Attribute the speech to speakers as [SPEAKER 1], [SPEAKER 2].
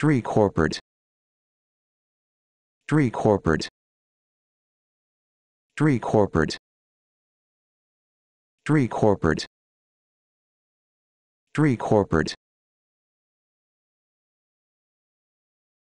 [SPEAKER 1] Three corporate. Three corporate. Three corporate. Three corporate. Three corporate.